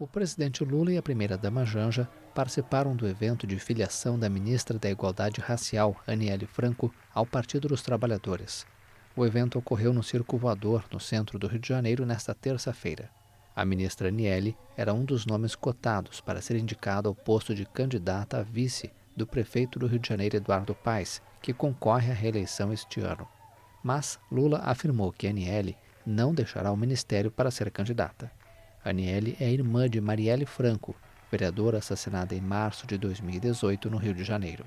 o presidente Lula e a primeira-dama Janja participaram do evento de filiação da ministra da Igualdade Racial, Aniele Franco, ao Partido dos Trabalhadores. O evento ocorreu no Circo Voador, no centro do Rio de Janeiro, nesta terça-feira. A ministra Aniele era um dos nomes cotados para ser indicada ao posto de candidata a vice do prefeito do Rio de Janeiro, Eduardo Paes, que concorre à reeleição este ano. Mas Lula afirmou que Aniele não deixará o ministério para ser candidata. Aniele é irmã de Marielle Franco, vereadora assassinada em março de 2018 no Rio de Janeiro.